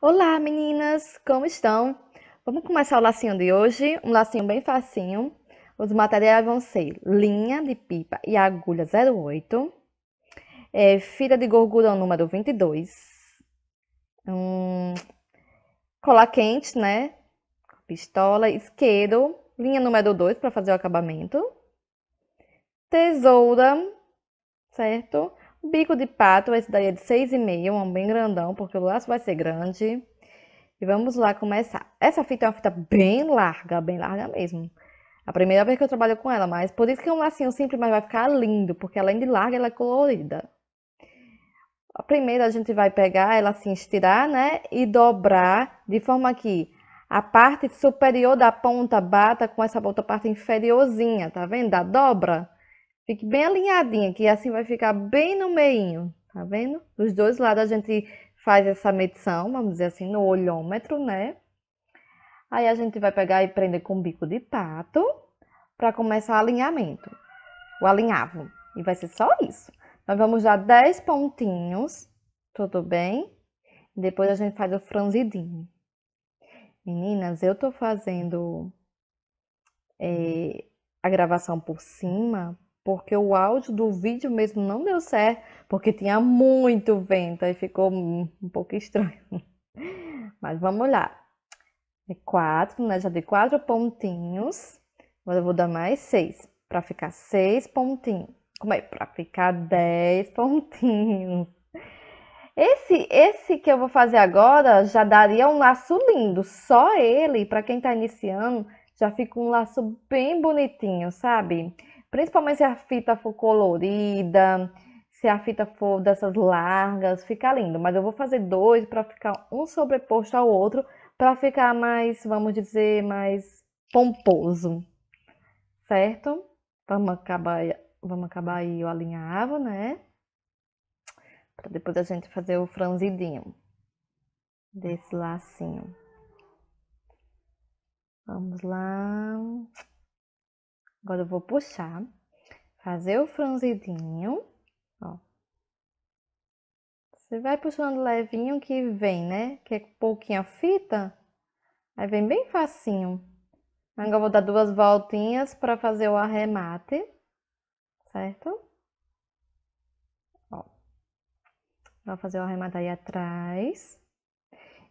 Olá meninas, como estão? Vamos começar o lacinho de hoje, um lacinho bem facinho. Os materiais vão ser linha de pipa e agulha 08, é, fita de gorgurão número 22, um, cola quente, né? Pistola, isqueiro, linha número 2 para fazer o acabamento, tesoura, certo? Bico de pato, esse daí é de 6,5, um bem grandão, porque o laço vai ser grande. E vamos lá começar. Essa fita é uma fita bem larga, bem larga mesmo. A primeira vez que eu trabalho com ela, mas por isso que é um lacinho simples, mas vai ficar lindo, porque além de larga, ela é colorida. A primeira a gente vai pegar ela assim, estirar, né? E dobrar de forma que a parte superior da ponta bata com essa outra parte inferiorzinha, tá vendo? Da dobra. Fique bem alinhadinha, que assim vai ficar bem no meinho, tá vendo? Dos dois lados a gente faz essa medição, vamos dizer assim, no olhômetro, né? Aí a gente vai pegar e prender com o bico de pato para começar o alinhamento, o alinhavo. E vai ser só isso. Nós vamos dar 10 pontinhos, tudo bem? Depois a gente faz o franzidinho. Meninas, eu tô fazendo é, a gravação por cima porque o áudio do vídeo mesmo não deu certo, porque tinha muito vento e ficou um pouco estranho. Mas vamos lá. É quatro, né? Já dei quatro pontinhos. Agora eu vou dar mais seis, para ficar seis pontinhos. Como é? Para ficar dez pontinhos. Esse, esse que eu vou fazer agora já daria um laço lindo. Só ele, para quem está iniciando, já fica um laço bem bonitinho, sabe? Principalmente se a fita for colorida, se a fita for dessas largas, fica lindo. Mas eu vou fazer dois para ficar um sobreposto ao outro, para ficar mais, vamos dizer, mais pomposo, certo? Vamos acabar, vamos acabar aí o alinhavo, né? Para depois a gente fazer o franzidinho desse lacinho. Vamos lá. Agora eu vou puxar, fazer o franzidinho, ó. Você vai puxando levinho que vem, né? Que é pouquinha fita, aí vem bem facinho. Agora eu vou dar duas voltinhas para fazer o arremate, certo? Ó. Vou fazer o arremate aí atrás.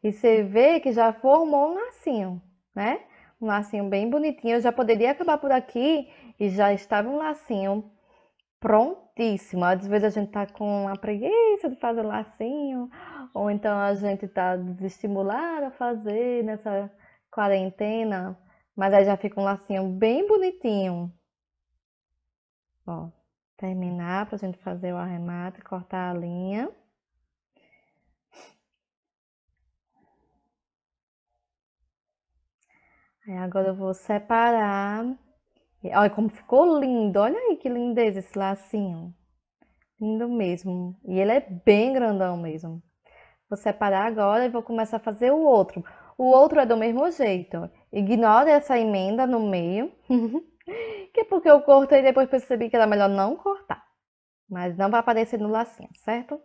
E você vê que já formou um lacinho, né? um lacinho bem bonitinho. Eu já poderia acabar por aqui e já estava um lacinho prontíssimo. Às vezes a gente tá com uma preguiça de fazer o lacinho, ou então a gente tá desestimulada a fazer nessa quarentena, mas aí já fica um lacinho bem bonitinho. Ó, terminar pra gente fazer o arremate, cortar a linha. Aí é, agora eu vou separar. Olha como ficou lindo. Olha aí que lindeza esse lacinho. Lindo mesmo. E ele é bem grandão mesmo. Vou separar agora e vou começar a fazer o outro. O outro é do mesmo jeito. Ignore essa emenda no meio. que é porque eu cortei e depois percebi que era melhor não cortar. Mas não vai aparecer no lacinho, certo?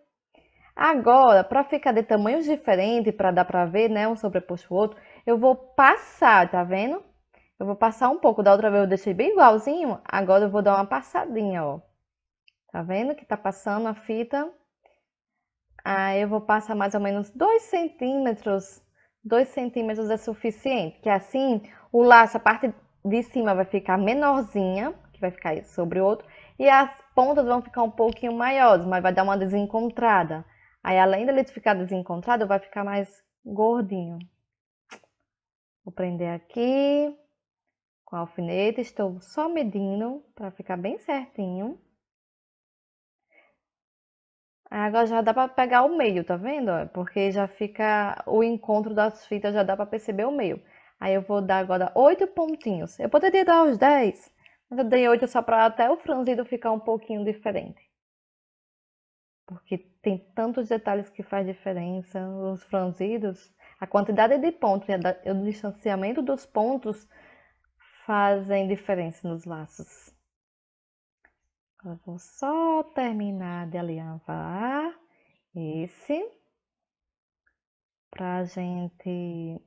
Agora, para ficar de tamanhos diferentes, para dar para ver, né, um sobreposto o outro, eu vou passar, tá vendo? Eu vou passar um pouco. Da outra vez eu deixei bem igualzinho. Agora eu vou dar uma passadinha, ó. Tá vendo que tá passando a fita? Aí eu vou passar mais ou menos dois centímetros. Dois centímetros é suficiente. Que assim, o laço, a parte de cima vai ficar menorzinha. Que vai ficar sobre o outro. E as pontas vão ficar um pouquinho maiores. Mas vai dar uma desencontrada. Aí além dele ficar desencontrado, vai ficar mais gordinho. Vou prender aqui com a alfineta, estou só medindo para ficar bem certinho. Agora já dá para pegar o meio, tá vendo? É porque já fica o encontro das fitas, já dá para perceber o meio. Aí eu vou dar agora oito pontinhos. Eu poderia dar os dez, mas eu dei oito só para até o franzido ficar um pouquinho diferente. Porque tem tantos detalhes que faz diferença. Os franzidos a quantidade de pontos e o distanciamento dos pontos fazem diferença nos laços. Eu vou só terminar de alinhavar esse para gente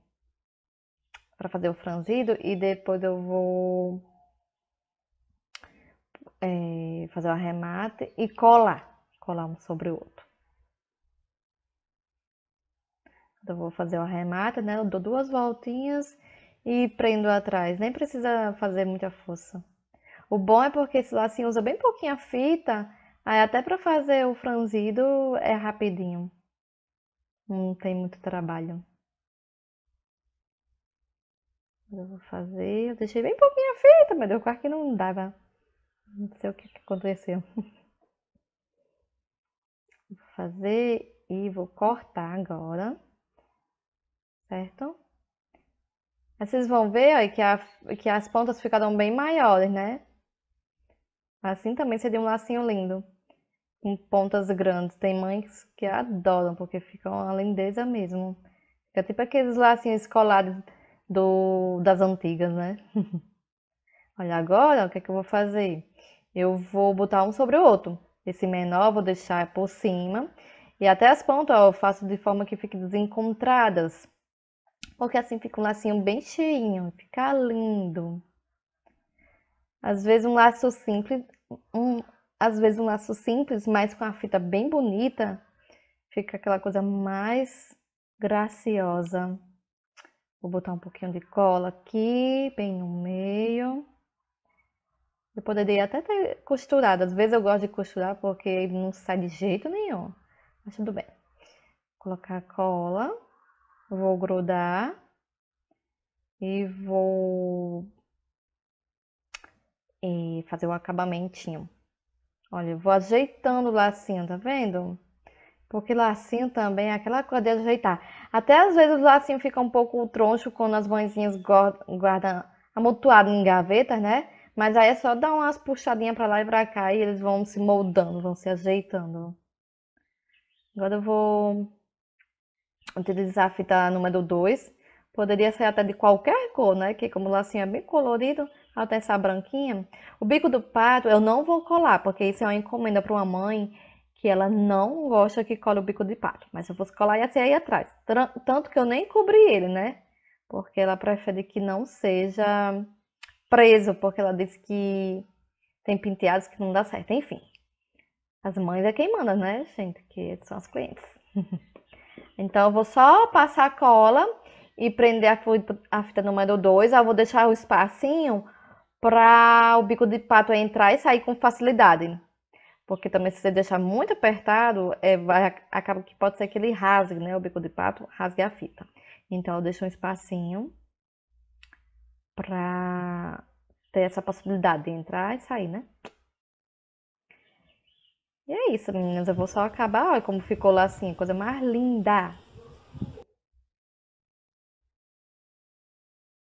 para fazer o franzido e depois eu vou é, fazer o arremate e colar, colar um sobre o outro. vou fazer o arremato, né? Eu dou duas voltinhas e prendo atrás. Nem precisa fazer muita força. O bom é porque esse lacinho assim usa bem pouquinho fita, aí até para fazer o franzido é rapidinho. Não tem muito trabalho. Eu vou fazer, eu deixei bem pouquinho fita, mas deu quase que não dava. Não sei o que aconteceu. Vou fazer e vou cortar agora certo? Aí vocês vão ver ó, que, a, que as pontas ficaram bem maiores, né? Assim também seria um lacinho lindo. Com pontas grandes. Tem mães que adoram, porque fica uma lindeza mesmo. Fica tipo aqueles lacinhos colados do, das antigas, né? Olha, agora o que é que eu vou fazer? Eu vou botar um sobre o outro. Esse menor vou deixar por cima. E até as pontas ó, eu faço de forma que fiquem desencontradas. Porque assim fica um lacinho bem cheinho, fica lindo. Às vezes um laço simples, um, às vezes um laço simples, mas com a fita bem bonita, fica aquela coisa mais graciosa. Vou botar um pouquinho de cola aqui, bem no meio. Eu poderia até ter costurado. Às vezes eu gosto de costurar porque não sai de jeito nenhum. Mas tudo bem. Vou colocar a cola vou grudar e vou e eh, fazer o acabamentinho. Olha, vou ajeitando o lacinho, tá vendo? Porque lacinho também é aquela coisa de ajeitar. Até às vezes o lacinho fica um pouco troncho quando as mãezinhas guardam amontoado em gavetas, né? Mas aí é só dar umas puxadinhas para lá e pra cá e eles vão se moldando, vão se ajeitando. Agora eu vou utilizar a fita número 2. Poderia ser até de qualquer cor, né? Que como o lacinho é bem colorido, até essa branquinha. O bico do pato eu não vou colar, porque isso é uma encomenda para uma mãe que ela não gosta que cole o bico de pato. Mas se eu fosse colar, ia ser aí atrás. Tanto que eu nem cobri ele, né? Porque ela prefere que não seja preso, porque ela disse que tem penteados que não dá certo. Enfim, as mães é quem manda, né, gente? Que são as clientes. Então, eu vou só passar a cola e prender a fita, a fita número 2. Eu vou deixar o um espacinho para o bico de pato entrar e sair com facilidade. Porque também se você deixar muito apertado, é, vai, acaba que pode ser que ele rasgue, né? O bico de pato rasgue a fita. Então, eu deixo um espacinho para ter essa possibilidade de entrar e sair, né? E é isso, meninas. Eu vou só acabar. Olha como ficou lá assim, coisa mais linda.